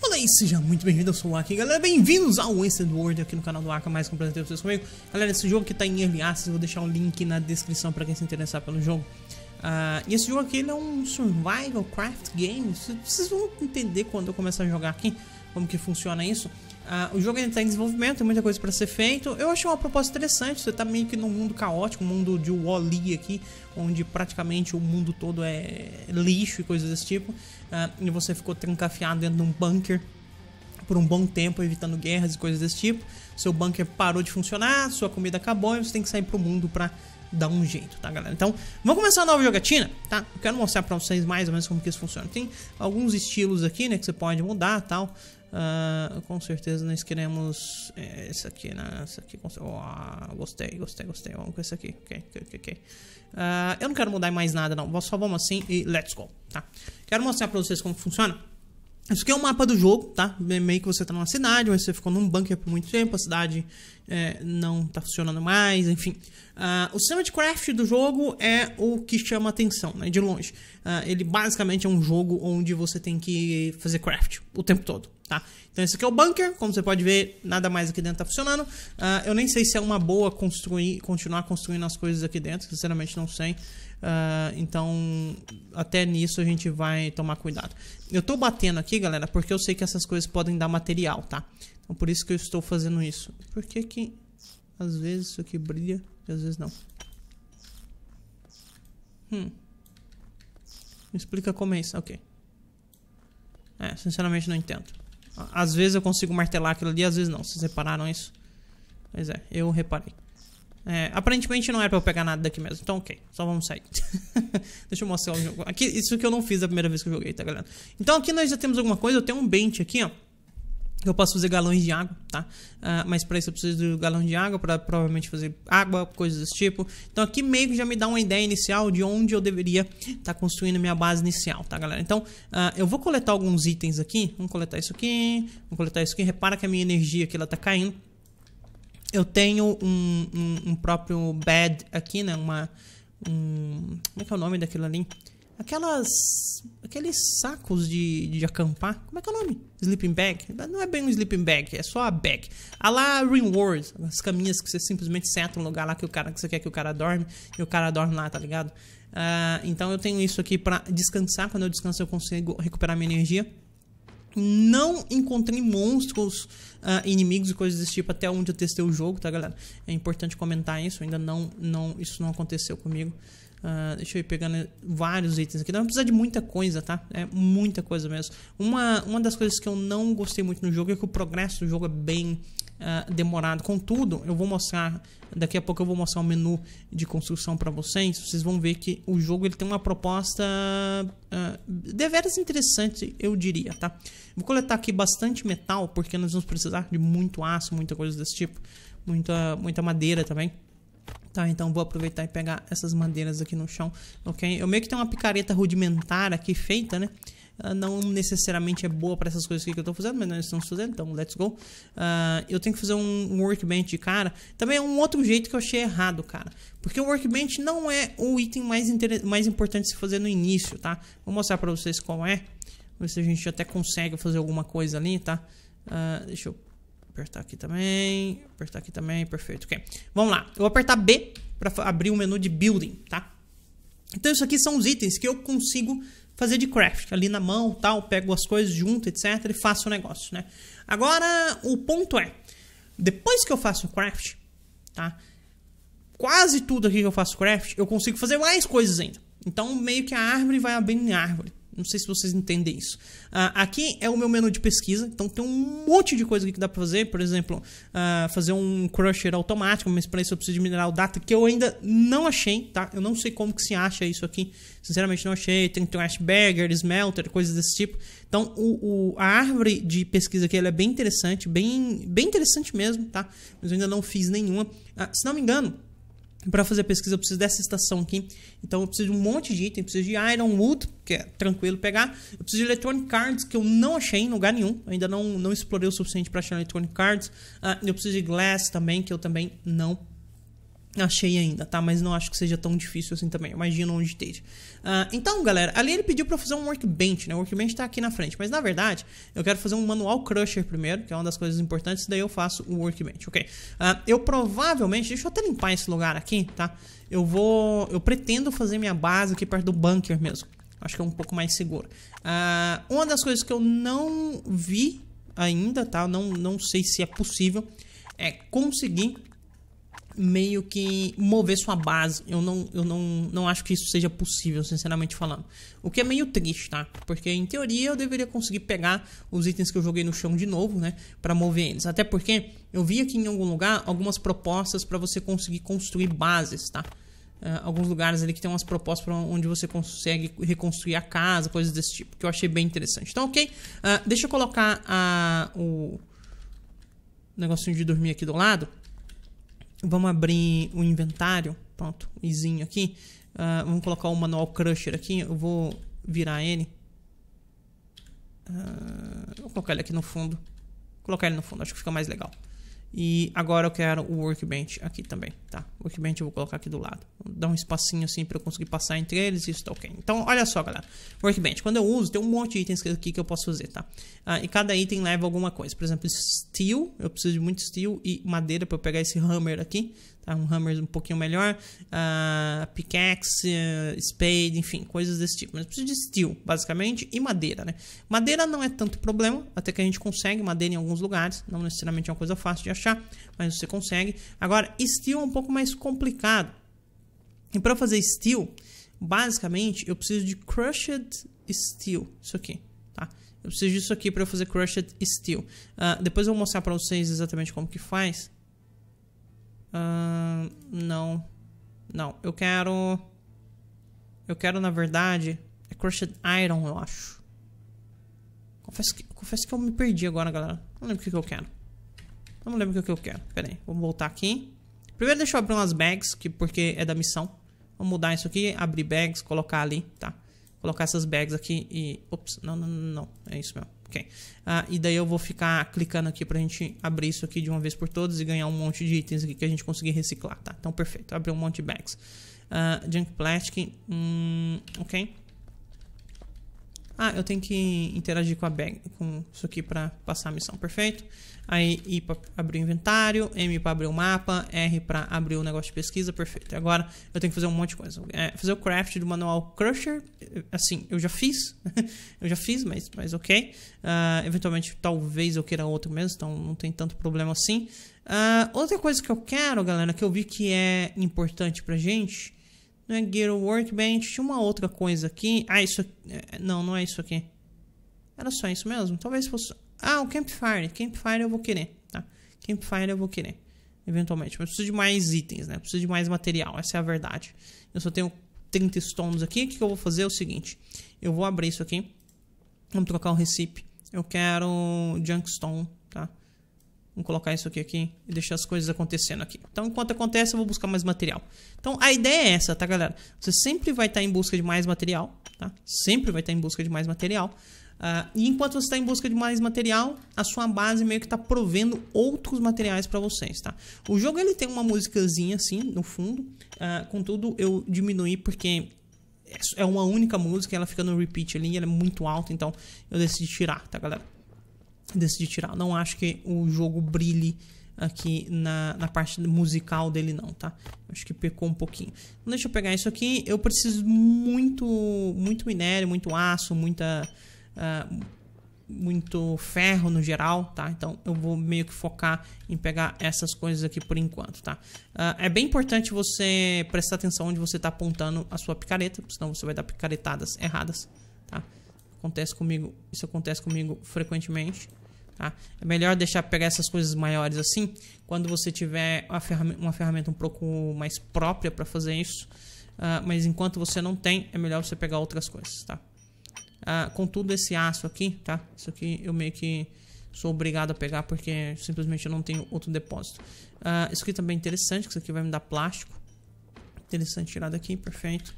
Olá, e seja muito bem-vindo, eu sou o Aki, galera, bem-vindos ao Instant World aqui no canal do Aka, mais completo vocês comigo. Galera, esse jogo que tá em Early Access, vou deixar o um link na descrição pra quem se interessar pelo jogo. Uh, e esse jogo aqui, é um survival craft game, vocês vão entender quando eu começar a jogar aqui, como que funciona isso. Ah, o jogo ainda está em desenvolvimento, tem muita coisa para ser feito. Eu achei uma proposta interessante. Você está meio que num mundo caótico, um mundo de Wall-E aqui, onde praticamente o mundo todo é lixo e coisas desse tipo. Ah, e você ficou trancafiado dentro de um bunker por um bom tempo, evitando guerras e coisas desse tipo. Seu bunker parou de funcionar, sua comida acabou e você tem que sair para o mundo para dá um jeito, tá, galera? Então, vamos começar a nova jogatina, tá? Eu quero mostrar pra vocês mais ou menos como que isso funciona. Tem alguns estilos aqui, né, que você pode mudar tal. Uh, com certeza nós queremos é, esse aqui, né? Esse aqui, oh, gostei, gostei, gostei. Vamos com esse aqui, ok, ok, ok. Uh, eu não quero mudar mais nada, não. Só vamos assim e let's go, tá? Quero mostrar pra vocês como funciona isso aqui é um mapa do jogo, tá? É meio que você tá numa cidade, mas você ficou num bunker por muito tempo, a cidade é, não tá funcionando mais, enfim. Uh, o sistema de craft do jogo é o que chama atenção, né? De longe. Uh, ele basicamente é um jogo onde você tem que fazer craft o tempo todo, tá? Então esse aqui é o bunker, como você pode ver, nada mais aqui dentro tá funcionando. Uh, eu nem sei se é uma boa construir, continuar construindo as coisas aqui dentro, sinceramente não sei. Uh, então, até nisso a gente vai tomar cuidado. Eu tô batendo aqui, galera, porque eu sei que essas coisas podem dar material, tá? Então, por isso que eu estou fazendo isso. Por que que às vezes isso aqui brilha e às vezes não? Hum. Me explica como é isso. Ok. É, sinceramente não entendo. Às vezes eu consigo martelar aquilo ali, às vezes não. Vocês repararam isso? Pois é, eu reparei. É, aparentemente não era pra eu pegar nada daqui mesmo. Então, ok. Só vamos sair. Deixa eu mostrar o jogo. Aqui, isso que eu não fiz a primeira vez que eu joguei, tá, galera? Então, aqui nós já temos alguma coisa. Eu tenho um bench aqui, ó. Eu posso fazer galões de água, tá? Uh, mas para isso eu preciso de galão de água para provavelmente fazer água, coisas desse tipo. Então aqui meio que já me dá uma ideia inicial de onde eu deveria estar tá construindo minha base inicial, tá galera? Então uh, eu vou coletar alguns itens aqui. Vamos coletar isso aqui, vamos coletar isso aqui. Repara que a minha energia aqui ela tá caindo. Eu tenho um, um, um próprio bed aqui, né? Uma, um, como é que é o nome daquilo ali? Aquelas... Aqueles sacos de, de acampar. Como é que é o nome? Sleeping bag? Não é bem um sleeping bag, é só a bag. A lá Reward, as caminhas que você simplesmente seta um lugar lá que o cara que você quer que o cara dorme e o cara dorme lá, tá ligado? Uh, então eu tenho isso aqui para descansar. Quando eu descanso eu consigo recuperar minha energia. Não encontrei monstros, uh, inimigos e coisas desse tipo até onde eu testei o jogo, tá galera? É importante comentar isso, ainda não, não isso não aconteceu comigo. Uh, deixa eu ir pegando vários itens aqui. Não precisa precisar de muita coisa, tá? É muita coisa mesmo. Uma, uma das coisas que eu não gostei muito no jogo é que o progresso do jogo é bem ah, demorado. Contudo, eu vou mostrar, daqui a pouco eu vou mostrar o um menu de construção para vocês. Vocês vão ver que o jogo ele tem uma proposta uh, deveras interessante, eu diria, tá? Vou coletar aqui bastante metal, porque nós vamos precisar de muito aço, muita coisa desse tipo. Muita, muita madeira também. Tá, então vou aproveitar e pegar essas madeiras aqui no chão, ok? Eu meio que tenho uma picareta rudimentar aqui feita, né? Ah, não necessariamente é boa para essas coisas que eu estou fazendo, mas nós estamos fazendo, então let's go. Uh, eu tenho que fazer um, workbench de cara. Também é um outro jeito que eu achei errado, cara. Porque o workbench não é o item mais, mais importante se fazer no início, tá? Vou mostrar para vocês qual é. ver se a gente até consegue fazer alguma coisa ali, tá? Uh, deixa eu apertar aqui também, apertar aqui também, perfeito, ok. Vamos lá, eu vou apertar B para abrir o menu de Building, tá? Então isso aqui são os itens que eu consigo fazer de craft ali na mão, tal, pego as coisas junto, etc, e faço o negócio, né? Agora, o ponto é, depois que eu faço o craft, tá? Quase tudo aqui que eu faço craft, eu consigo fazer mais coisas ainda. Então, meio que a árvore vai abrindo em árvore. Não sei se vocês entendem isso. Uh, aqui é o meu menu de pesquisa, então tem um monte de coisa que dá para fazer. Por exemplo, uh, fazer um crusher automático, mas para isso eu preciso de mineral data, que eu ainda não achei, tá? Eu não sei como que se acha isso aqui. Sinceramente, não achei. Tem que ter um ashbagger, smelter, coisas desse tipo. Então, o, o, a árvore de pesquisa aqui é bem interessante, bem, bem interessante mesmo, tá? Mas eu ainda não fiz nenhuma. Uh, se não me engano, para fazer a pesquisa, eu preciso dessa estação aqui. Então, eu preciso de um monte de item. Eu preciso de Iron Wood, que é tranquilo pegar. Eu preciso de Electronic Cards, que eu não achei em lugar nenhum. Eu ainda não, não explorei o suficiente para achar Electronic Cards. Uh, eu preciso de Glass também, que eu também não achei ainda, tá? Mas não acho que seja tão difícil assim também. Imagina onde esteja. Uh, então, galera, ali ele pediu pra eu fazer um workbench, né? O workbench tá aqui na frente. Mas, na verdade, eu quero fazer um manual crusher primeiro, que é uma das coisas importantes. Daí eu faço o workbench, ok? Uh, eu provavelmente... Deixa eu até limpar esse lugar aqui, tá? Eu vou... Eu pretendo fazer minha base aqui perto do bunker mesmo. Acho que é um pouco mais seguro. Uh, uma das coisas que eu não vi ainda, tá? Não, não sei se é possível. É conseguir meio que mover sua base. Eu não, eu não, não acho que isso seja possível, sinceramente falando. O que é meio triste, tá? Porque em teoria eu deveria conseguir pegar os itens que eu joguei no chão de novo, né? Pra mover eles. Até porque eu vi aqui em algum lugar algumas propostas para você conseguir construir bases, tá? Uh, alguns lugares ali que tem umas propostas para onde você consegue reconstruir a casa, coisas desse tipo, que eu achei bem interessante. Então, ok. Uh, deixa eu colocar a, o negocinho de dormir aqui do lado. Vamos abrir o inventário. Pronto, izinho aqui. Uh, vamos colocar o manual crusher aqui. Eu vou virar ele. Uh, vou colocar ele aqui no fundo. Vou colocar ele no fundo, acho que fica mais legal. E agora eu quero o workbench aqui também, tá? Workbench eu vou colocar aqui do lado dar um espacinho assim para eu conseguir passar entre eles e isso tá ok. Então, olha só, galera. Workbench, quando eu uso, tem um monte de itens aqui que eu posso fazer, tá? Ah, e cada item leva alguma coisa. Por exemplo, steel, eu preciso de muito steel e madeira para eu pegar esse hammer aqui, tá? Um hammer um pouquinho melhor. Ah, pickaxe, ah, spade, enfim, coisas desse tipo. Mas eu preciso de steel, basicamente, e madeira, né? Madeira não é tanto problema, até que a gente consegue madeira em alguns lugares. Não necessariamente é uma coisa fácil de achar, mas você consegue. Agora, steel é um pouco mais complicado e para fazer steel, basicamente eu preciso de crushed steel, isso aqui, tá? Eu preciso disso aqui para fazer crushed steel. Uh, depois eu vou mostrar para vocês exatamente como que faz. Uh, não, não, eu quero, eu quero na verdade é crushed iron, eu acho. Confesso que, confesso que eu me perdi agora, galera. Não lembro o que, que eu quero. Não lembro o que, que eu quero. Pera aí, vamos voltar aqui. Primeiro deixa eu abrir umas bags, que, porque é da missão. Vou mudar isso aqui, abrir bags, colocar ali, tá? Colocar essas bags aqui e... Ops, não, não, não, não. É isso mesmo. Ok. Uh, e daí eu vou ficar clicando aqui pra gente abrir isso aqui de uma vez por todas e ganhar um monte de itens aqui que a gente conseguir reciclar, tá? Então, perfeito. Abrir um monte de bags. Uh, junk plastic. Hum, ok. Ah, eu tenho que interagir com a bag, com isso aqui pra passar a missão. Perfeito. Aí I para abrir o inventário, M para abrir o mapa, R para abrir o negócio de pesquisa, perfeito. Agora eu tenho que fazer um monte de coisa. É, fazer o craft do manual Crusher, assim, eu já fiz. eu já fiz, mas, mas ok. Uh, eventualmente, talvez eu queira outro mesmo, então não tem tanto problema assim. Uh, outra coisa que eu quero, galera, que eu vi que é importante pra gente, não é Gear Workbench, tinha uma outra coisa aqui. Ah, isso aqui. É, não, não é isso aqui. Era só isso mesmo? Talvez fosse ah, o Campfire. Campfire eu vou querer, tá? Campfire eu vou querer, eventualmente. Mas eu preciso de mais itens, né? Eu preciso de mais material, essa é a verdade. Eu só tenho 30 stones aqui. O que eu vou fazer é o seguinte. Eu vou abrir isso aqui. Vamos trocar o recipe. Eu quero junkstone, tá? Vamos colocar isso aqui, aqui e deixar as coisas acontecendo aqui. Então, enquanto acontece, eu vou buscar mais material. Então, a ideia é essa, tá, galera? Você sempre vai estar tá em busca de mais material, tá? Sempre vai estar tá em busca de mais material. Uh, e enquanto você está em busca de mais material, a sua base meio que está provendo outros materiais para vocês, tá? O jogo ele tem uma musicazinha assim no fundo, uh, contudo eu diminuí porque é, é uma única música, ela fica no repeat ali, ela é muito alta, então eu decidi tirar, tá galera? Decidi tirar, não acho que o jogo brilhe aqui na, na parte musical dele não, tá? Acho que pecou um pouquinho. deixa eu pegar isso aqui, eu preciso muito, muito minério, muito aço, muita uh, muito ferro no geral, tá? Então eu vou meio que focar em pegar essas coisas aqui por enquanto, tá? Uh, é bem importante você prestar atenção onde você está apontando a sua picareta, senão você vai dar picaretadas erradas, tá? Acontece comigo, isso acontece comigo frequentemente. Tá? É melhor deixar pegar essas coisas maiores assim, quando você tiver uma ferramenta, uma ferramenta um pouco mais própria para fazer isso. Uh, mas enquanto você não tem, é melhor você pegar outras coisas, tá? ah, com tudo esse aço aqui, tá? Isso aqui eu meio que sou obrigado a pegar porque simplesmente eu não tenho outro depósito. Ah, isso aqui também é interessante, que isso aqui vai me dar plástico. Interessante tirar daqui, perfeito.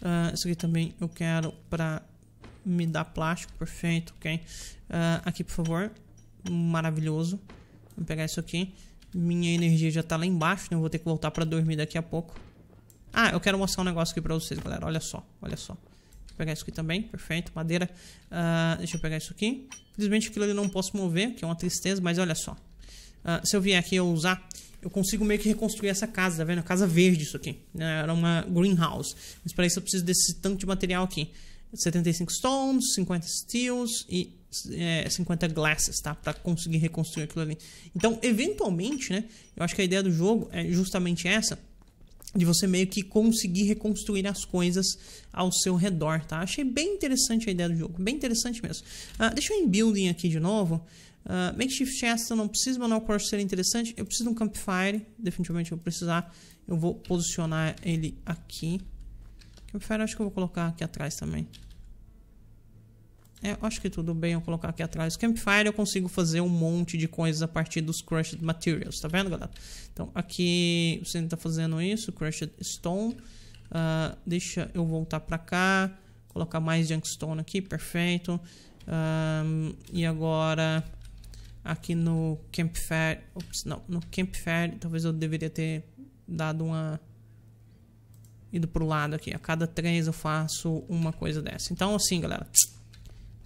Ah, isso aqui também eu quero para me dar plástico, perfeito, ok? Ah, aqui, por favor, maravilhoso. Vou pegar isso aqui. Minha energia já tá lá embaixo, né? Eu vou ter que voltar para dormir daqui a pouco. Ah, eu quero mostrar um negócio aqui pra vocês, galera. Olha só, olha só pegar isso aqui também, perfeito, madeira. Uh, deixa eu pegar isso aqui. Infelizmente aquilo ali não posso mover, que é uma tristeza, mas olha só. Uh, se eu vier aqui e eu usar, eu consigo meio que reconstruir essa casa, tá vendo? A casa verde isso aqui. Né? Era uma greenhouse. Mas para isso eu preciso desse tanto de material aqui. 75 stones, 50 steels e é, 50 glasses, tá? Pra conseguir reconstruir aquilo ali. Então, eventualmente, né? Eu acho que a ideia do jogo é justamente essa de você meio que conseguir reconstruir as coisas ao seu redor, tá? Achei bem interessante a ideia do jogo, bem interessante mesmo. Uh, deixa eu em building aqui de novo. Uh, ah, makeshift chest eu não preciso, mas não curso seria interessante. Eu preciso de um campfire, definitivamente eu vou precisar. Eu vou posicionar ele aqui. Campfire eu acho que eu vou colocar aqui atrás também. É, acho que tudo bem eu colocar aqui atrás. Campfire eu consigo fazer um monte de coisas a partir dos Crushed Materials, tá vendo, galera? Então aqui você está fazendo isso, Crushed Stone. Uh, deixa eu voltar para cá, colocar mais Junkstone aqui, perfeito. Um, ah, e agora aqui no Campfire, ops, não, no Campfire talvez eu deveria ter dado uma ido pro lado aqui. A cada três eu faço uma coisa dessa. Então assim, galera,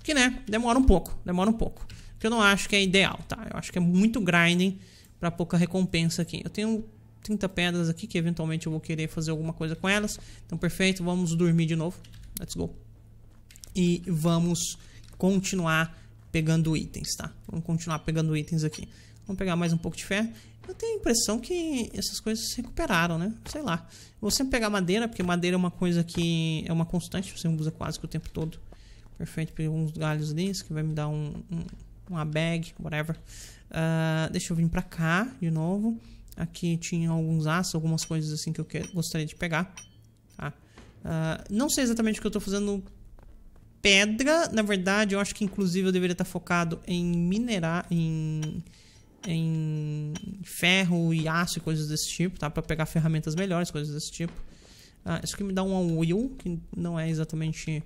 que, né, demora um pouco, demora um pouco. Que eu não acho que é ideal, tá? Eu acho que é muito grinding para pouca recompensa aqui. Eu tenho 30 pedras aqui que eventualmente eu vou querer fazer alguma coisa com elas. Então, perfeito, vamos dormir de novo. Let's go. E vamos continuar pegando itens, tá? Vamos continuar pegando itens aqui. Vamos pegar mais um pouco de ferro. Eu tenho a impressão que essas coisas se recuperaram, né? Sei lá. vou sempre pegar madeira, porque madeira é uma coisa que é uma constante, você usa quase que o tempo todo. Perfeito, peguei alguns galhos desses que vai me dar um, um uma bag, whatever. Uh, deixa eu vir pra cá de novo. Aqui tinha alguns aços, algumas coisas assim que eu que, gostaria de pegar. Tá? Uh, não sei exatamente o que eu tô fazendo pedra. Na verdade, eu acho que inclusive eu deveria estar tá focado em minerar, em, em ferro e aço e coisas desse tipo, tá? Pra pegar ferramentas melhores, coisas desse tipo. Uh, isso aqui me dá um oil que não é exatamente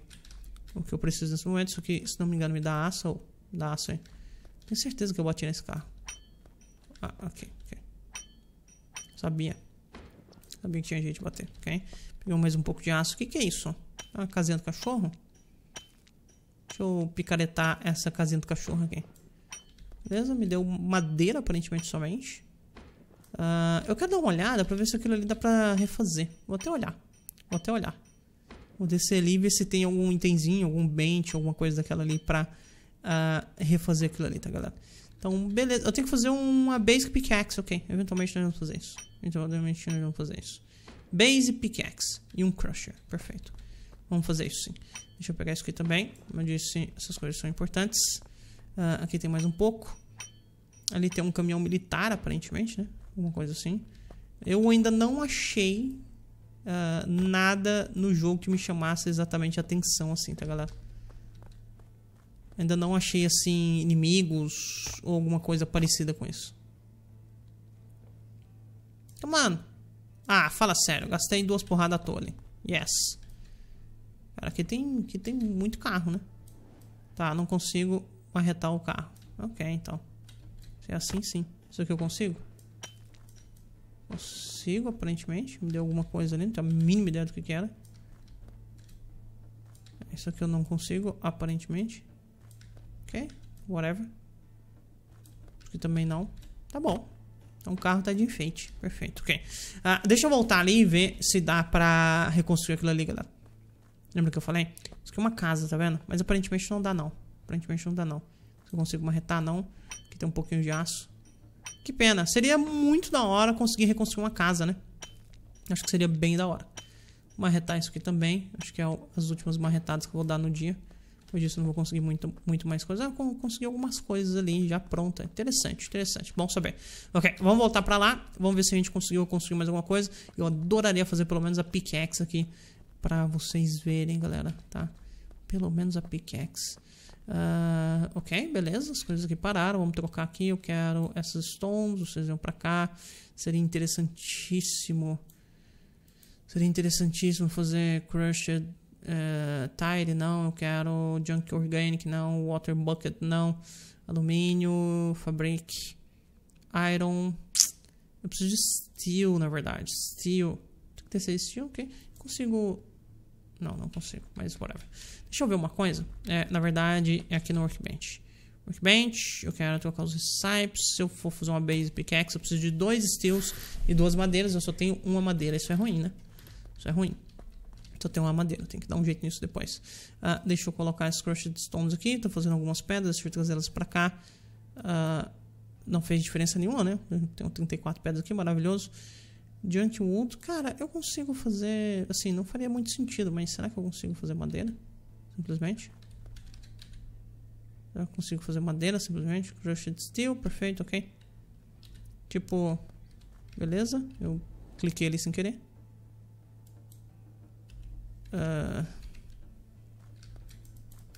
o que eu preciso nesse momento. Isso aqui, se não me engano, me dá aço. Ou... Dá aço, hein? Tenho certeza que eu bati nesse carro. Ah, ok, ok. Sabia. Sabia que tinha jeito de bater, ok? Pegou mais um pouco de aço. O que, que é isso? É uma casinha do cachorro? Deixa eu picaretar essa casinha do cachorro aqui. Beleza? Me deu madeira, aparentemente, somente. Uh, eu quero dar uma olhada pra ver se aquilo ali dá pra refazer. Vou até olhar. Vou até olhar o DC livre se tem algum itemzinho, algum bent, alguma coisa daquela ali pra uh, refazer aquilo ali, tá, galera? Então, beleza. Eu tenho que fazer uma basic pickaxe, ok. Eventualmente nós vamos fazer isso. Eventualmente nós vamos fazer isso. Base pickaxe e um crusher. Perfeito. Vamos fazer isso sim. Deixa eu pegar isso aqui também. Como eu disse, essas coisas são importantes. Uh, aqui tem mais um pouco. Ali tem um caminhão militar, aparentemente, né? Alguma coisa assim. Eu ainda não achei uh, nada no jogo que me chamasse exatamente atenção, assim, tá, galera? Ainda não achei, assim, inimigos ou alguma coisa parecida com isso. mano. Ah, fala sério. Gastei duas porradas à toa ali. Yes. Cara, aqui tem, aqui tem muito carro, né? Tá, não consigo arretar o carro. Ok, então. Se é assim, sim. Isso aqui eu consigo? Consigo, aparentemente. Me deu alguma coisa ali, não tenho a mínima ideia do que, que era. É isso aqui eu não consigo, aparentemente. Ok, whatever. Aqui também não. Tá bom. Então o carro tá de enfeite. Perfeito, ok. Ah, deixa eu voltar ali e ver se dá pra reconstruir aquilo ali, galera. Lembra que eu falei? Isso aqui é uma casa, tá vendo? Mas aparentemente não dá, não. Aparentemente não dá, não. Se eu consigo marretar, não. Aqui tem um pouquinho de aço. Que pena. Seria muito da hora conseguir reconstruir uma casa, né? Acho que seria bem da hora. Marretar isso aqui também. Acho que é as últimas marretadas que eu vou dar no dia. Depois disso não vou conseguir muito, muito mais coisas. Ah, consegui algumas coisas ali já pronta. Interessante, interessante. Bom saber. Ok, vamos voltar pra lá. Vamos ver se a gente conseguiu construir mais alguma coisa. Eu adoraria fazer pelo menos a pickaxe aqui. Pra vocês verem, galera, tá? Pelo menos a pickaxe. Uh, ok, beleza, as coisas aqui pararam. Vamos trocar aqui. Eu quero essas stones, vocês vão pra cá. Seria interessantíssimo. Seria interessantíssimo fazer Crushed uh, não. Eu quero Junk Organic, não. Water Bucket, não. Alumínio, Fabric, Iron. Eu preciso de Steel, na verdade. Steel. Tem que ter 6 Steel, ok. Consigo. Não, não consigo, mas whatever. Deixa eu ver uma coisa. É, na verdade, é aqui no Workbench. Workbench, eu quero trocar os recipes. Se eu for fazer uma base pickaxe, eu preciso de dois steels e duas madeiras. Eu só tenho uma madeira. Isso é ruim, né? Isso é ruim. Só tenho uma madeira. Tem que dar um jeito nisso depois. Uh, deixa eu colocar as crushed stones aqui. Tô fazendo algumas pedras. Deixa eu trazer elas pra cá. Uh, não fez diferença nenhuma, né? Eu tenho 34 pedras aqui, maravilhoso. Junk wood, cara, eu consigo fazer... Assim, não faria muito sentido, mas será que eu consigo fazer madeira? simplesmente. Eu consigo fazer madeira, simplesmente. Crushed steel, perfeito, ok. Tipo, beleza. Eu cliquei ali sem querer. Uh,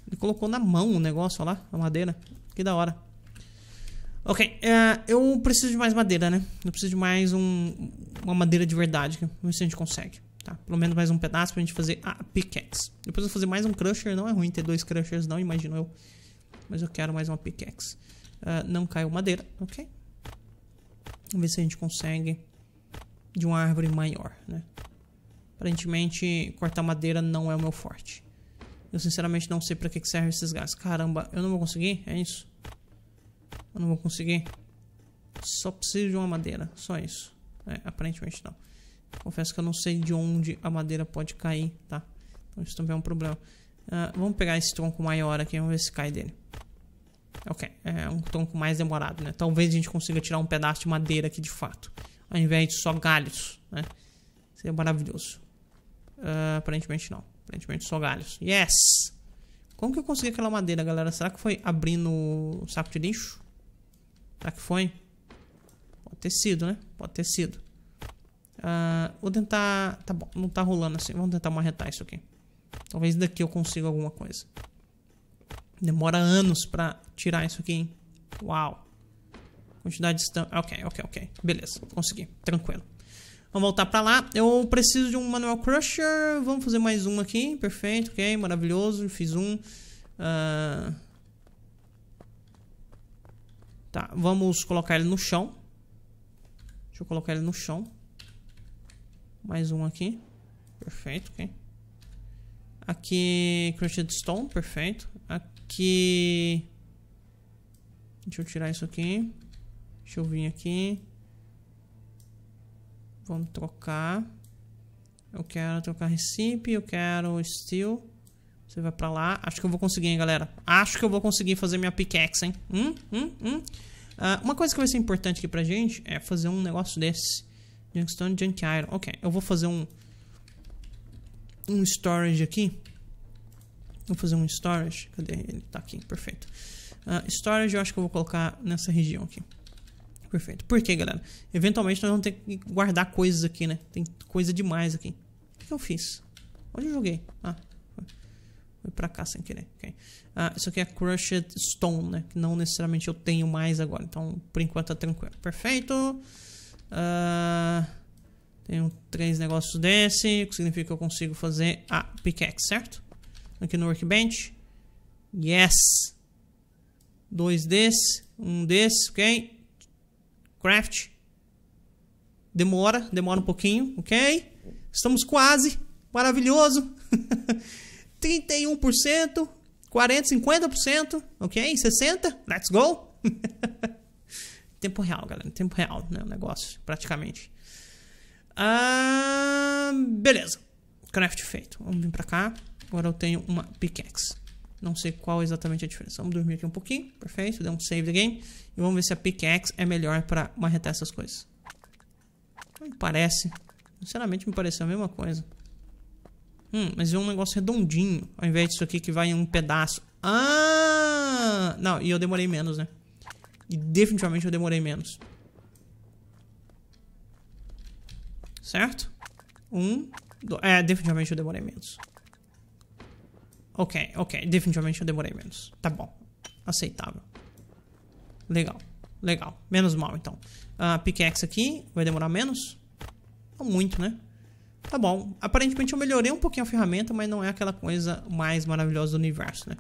ele colocou na mão o negócio, olha lá, a madeira. Que da hora. Ok, uh, eu preciso de mais madeira, né? Eu preciso de mais um, uma madeira de verdade. Vamos ver se a gente consegue. Tá? Pelo menos mais um pedaço pra gente fazer a pickaxe. Depois eu vou fazer mais um crusher. Não é ruim ter dois crushers não, imagino eu. Mas eu quero mais uma pickaxe. Uh, não caiu madeira, ok. Vamos ver se a gente consegue de uma árvore maior, né? Aparentemente, cortar madeira não é o meu forte. Eu sinceramente não sei pra que serve esses gás. Caramba, eu não vou conseguir? É isso? Eu não vou conseguir? Só preciso de uma madeira, só isso. É, aparentemente não. Confesso que eu não sei de onde a madeira pode cair, tá? Então isso também é um problema. Uh, vamos pegar esse tronco maior aqui, vamos ver se cai dele. Ok, é um tronco mais demorado, né? Talvez a gente consiga tirar um pedaço de madeira aqui de fato. Ao invés de só galhos, né? Seria maravilhoso. Uh, aparentemente não. Aparentemente só galhos. Yes! Como que eu consegui aquela madeira, galera? Será que foi abrindo o saco de lixo? Será que foi? Pode ter sido, né? Pode ter sido. Uh, vou tentar... Tá bom, não tá rolando assim. Vamos tentar marretar isso aqui. Talvez daqui eu consiga alguma coisa. Demora anos pra tirar isso aqui, hein? Uau. Quantidade de... Estamp... Ok, ok, ok. Beleza, consegui. Tranquilo. Vamos voltar pra lá. Eu preciso de um Manual Crusher. Vamos fazer mais um aqui. Perfeito, ok. Maravilhoso. Fiz um. Uh... Tá, vamos colocar ele no chão. Deixa eu colocar ele no chão. Mais um aqui. Perfeito, ok. Aqui, Crushed Stone, perfeito. Aqui... Deixa eu tirar isso aqui. Deixa eu vir aqui. Vamos trocar. Eu quero trocar Recipe, eu quero Steel. Você vai pra lá. Acho que eu vou conseguir, hein, galera. Acho que eu vou conseguir fazer minha pickaxe, hein. Hum, hum, hum. Uh, uma coisa que vai ser importante aqui pra gente é fazer um negócio desse. Junkstone, Junk Iron. Ok, eu vou fazer um... Um storage aqui. Vou fazer um storage. Cadê ele? Tá aqui, perfeito. Uh, storage eu acho que eu vou colocar nessa região aqui. Perfeito. Por que, galera? Eventualmente nós vamos ter que guardar coisas aqui, né? Tem coisa demais aqui. O que eu fiz? Onde eu joguei? Ah, foi pra cá sem querer. Okay. Ah, isso aqui é Crushed Stone, né? Que não necessariamente eu tenho mais agora. Então, por enquanto, tá tranquilo. Perfeito. Uh, ah, tenho três negócios desse, o que significa que eu consigo fazer a pickaxe, certo? Aqui no workbench. Yes! Dois desses, um desses, ok? Craft. Demora, demora um pouquinho, ok? Estamos quase. Maravilhoso. 31%, 40, 50%, ok? 60, let's go. Tempo real, galera. Tempo real, né? O negócio, praticamente. Ah, beleza. Craft feito. Vamos vir pra cá. Agora eu tenho uma pickaxe. Não sei qual exatamente a diferença. Vamos dormir aqui um pouquinho. Perfeito. Deu um save the game. E vamos ver se a pickaxe é melhor pra marretar essas coisas. Não parece. Sinceramente, me pareceu a mesma coisa. Hum, mas é um negócio redondinho. Ao invés disso aqui que vai em um pedaço. Ah! Não, e eu demorei menos, né? E definitivamente eu demorei menos. Certo? Um, dois... É, definitivamente eu demorei menos. Ok, ok. Definitivamente eu demorei menos. Tá bom. Aceitável. Legal. Legal. Menos mal, então. A uh, pickaxe aqui vai demorar menos? Não muito, né? Tá bom. Aparentemente eu melhorei um pouquinho a ferramenta, mas não é aquela coisa mais maravilhosa do universo, né?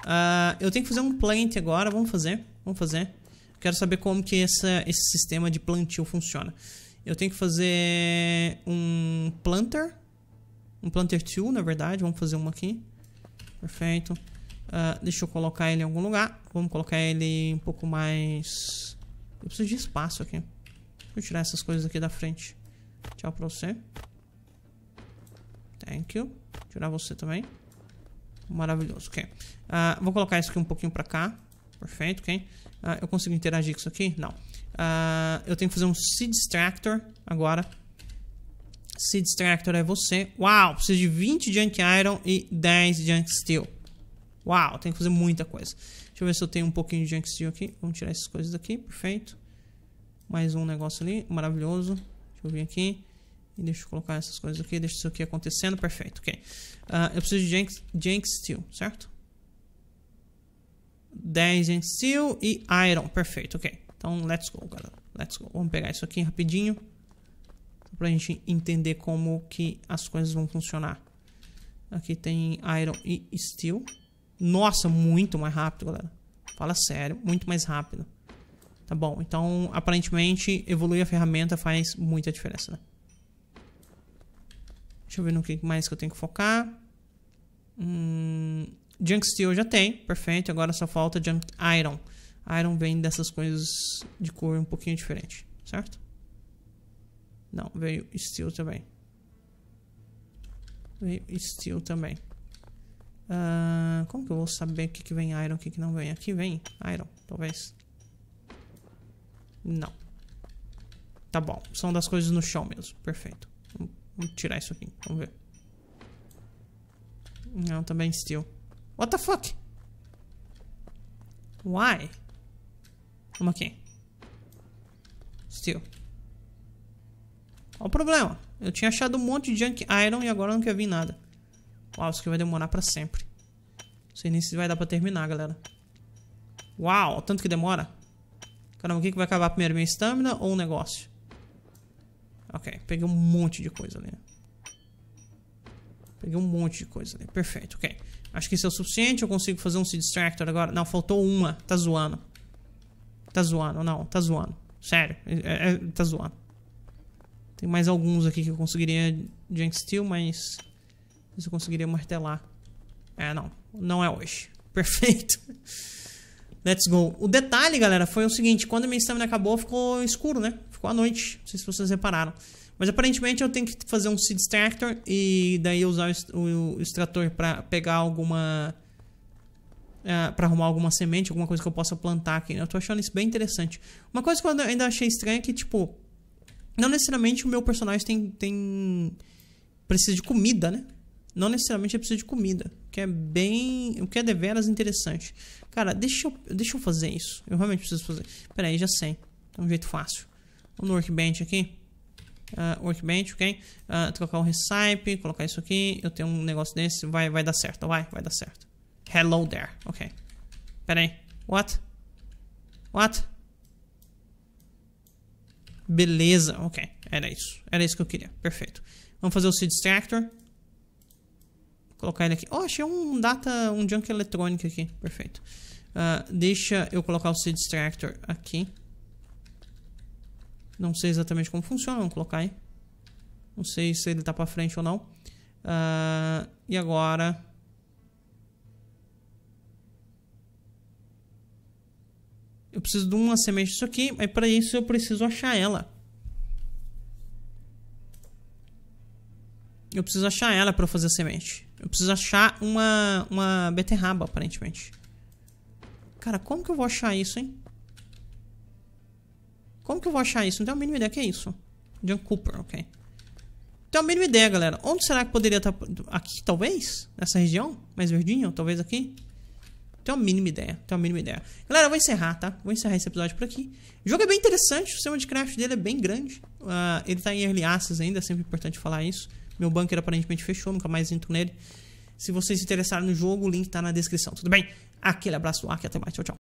Uh, eu tenho que fazer um plant agora. Vamos fazer. Vamos fazer quero saber como que essa, esse sistema de plantio funciona. Eu tenho que fazer um planter, um planter tool, na verdade. Vamos fazer uma aqui. Perfeito. Uh, deixa eu colocar ele em algum lugar. Vamos colocar ele um pouco mais... Eu preciso de espaço aqui. Deixa eu tirar essas coisas aqui da frente. Tchau pra você. Thank you. Tirar você também. Maravilhoso, ok. Uh, vou colocar isso aqui um pouquinho pra cá. Perfeito, ok? Uh, eu consigo interagir com isso aqui? Não. Uh, eu tenho que fazer um seed extractor agora. Seed extractor é você. Uau, preciso de 20 junk iron e 10 junk steel. Uau, tenho que fazer muita coisa. Deixa eu ver se eu tenho um pouquinho de junk steel aqui. Vamos tirar essas coisas daqui, perfeito. Mais um negócio ali, maravilhoso. Deixa eu vir aqui. E deixa eu colocar essas coisas aqui, deixa isso aqui acontecendo, perfeito, ok. Uh, eu preciso de junk, junk steel, certo? 10 em steel e iron. Perfeito, ok. Então, let's go, galera. Let's go. Vamos pegar isso aqui rapidinho. Pra gente entender como que as coisas vão funcionar. Aqui tem iron e steel. Nossa, muito mais rápido, galera. Fala sério, muito mais rápido. Tá bom, então aparentemente evoluir a ferramenta faz muita diferença, né? Deixa eu ver no que mais que eu tenho que focar. Hum, Junk Steel já tem, perfeito. Agora só falta Junk Iron. Iron vem dessas coisas de cor um pouquinho diferente, certo? Não, veio Steel também. Veio Steel também. Uh, como que eu vou saber o que, que vem Iron o que, que não vem? Aqui vem Iron, talvez. Não. Tá bom, são das coisas no chão mesmo, perfeito. Vamos tirar isso aqui, vamos ver. Não, também Steel. What the fuck? Why? Vamos aqui. Still. Qual o problema? Eu tinha achado um monte de junk iron e agora não quer vir nada. Uau, isso aqui vai demorar pra sempre. Não sei nem se vai dar pra terminar, galera. Uau, tanto que demora. Caramba, o que vai acabar primeiro? Minha estamina ou um negócio? Ok, peguei um monte de coisa ali. Né? Peguei um monte de coisa ali. Perfeito, ok. Acho que isso é o suficiente. Eu consigo fazer um Seed Extractor agora. Não, faltou uma. Tá zoando. Tá zoando, não. Tá zoando. Sério. É, é, tá zoando. Tem mais alguns aqui que eu conseguiria Junk Steel, mas... Isso eu conseguiria martelar. É, não. Não é hoje. Perfeito. Let's go. O detalhe, galera, foi o seguinte. Quando minha estamina acabou, ficou escuro, né? Ficou a noite. Não sei se vocês repararam. Mas aparentemente eu tenho que fazer um Seed Extractor e daí usar o, extrator para pegar alguma... Uh, é, para arrumar alguma semente, alguma coisa que eu possa plantar aqui. Né? Eu tô achando isso bem interessante. Uma coisa que eu ainda achei estranha é que, tipo... Não necessariamente o meu personagem tem... tem... Precisa de comida, né? Não necessariamente ele precisa de comida. O que é bem... O que é deveras interessante. Cara, deixa eu, deixa eu fazer isso. Eu realmente preciso fazer. Pera aí, já sei. É um jeito fácil. Vamos no Workbench aqui uh, Workbench, ok? Uh, trocar o recipe, colocar isso aqui, eu tenho um negócio desse, vai, vai dar certo, vai, vai dar certo. Hello there, ok. Pera aí, what? What? Beleza, ok, era isso, era isso que eu queria, perfeito. Vamos fazer o seed extractor. colocar ele aqui. Oh, achei um data, um junk eletrônico aqui, perfeito. Uh, deixa eu colocar o seed extractor aqui. Não sei exatamente como funciona, vamos colocar aí. Não sei se ele tá para frente ou não. Uh, e agora... Eu preciso de uma semente disso aqui, mas para isso eu preciso achar ela. Eu preciso achar ela para fazer a semente. Eu preciso achar uma, uma beterraba, aparentemente. Cara, como que eu vou achar isso, hein? Como que eu vou achar isso? Não tenho a mínima ideia que é isso. John Cooper, ok. Não tenho a mínima ideia, galera. Onde será que poderia estar? Tá aqui, talvez? Nessa região? Mais verdinho? Talvez aqui? Tenho a mínima ideia, tenho a mínima ideia. Galera, eu vou encerrar, tá? Vou encerrar esse episódio por aqui. O jogo é bem interessante, o sistema de craft dele é bem grande. Uh, ele tá em early access ainda, é sempre importante falar isso. Meu bunker aparentemente fechou, nunca mais entro nele. Se vocês se interessarem no jogo, o link tá na descrição, tudo bem? Aquele abraço, aqui, até mais, tchau, tchau.